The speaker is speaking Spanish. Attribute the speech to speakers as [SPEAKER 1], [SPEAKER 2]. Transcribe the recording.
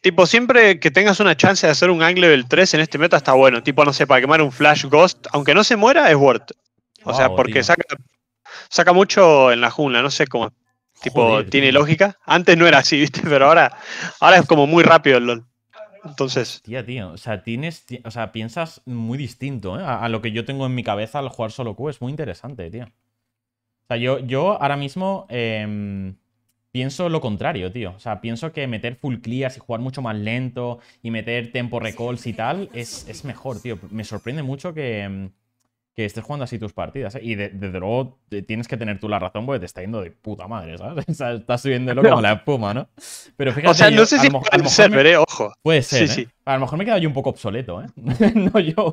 [SPEAKER 1] Tipo, siempre que tengas una chance de hacer un angle del 3 en este meta está bueno. Tipo, no sé, para quemar un Flash Ghost, aunque no se muera, es worth. O sea, oh, porque saca, mucho en la jungla, no sé cómo. Tipo, tiene lógica. Antes no era así, ¿viste? Pero ahora, ahora es como muy rápido el LOL. Entonces. Tía, tío. O sea,
[SPEAKER 2] tienes. o sea, piensas muy distinto, ¿eh? a, lo que yo tengo en mi cabeza al jugar solo Q. Es muy interesante, tío. O sea, yo, yo ahora mismo. Em, pienso lo contrario, tío. O sea, pienso que meter full clears y jugar mucho más lento y meter tempo recalls y tal es, mejor, tío. Me sorprende mucho que, mm, que estés jugando así tus partidas. ¿eh? Y de, desde luego tienes que tener tú la razón porque te está yendo de puta madre, ¿sabes? O sea, estás subiéndolo como la espuma, ¿no? Pero fíjate. O sea, no sé si puede ser, ¿eh? ojo. Puede ser. ¿eh? A lo mejor me he quedado yo un poco obsoleto, ¿eh? no yo.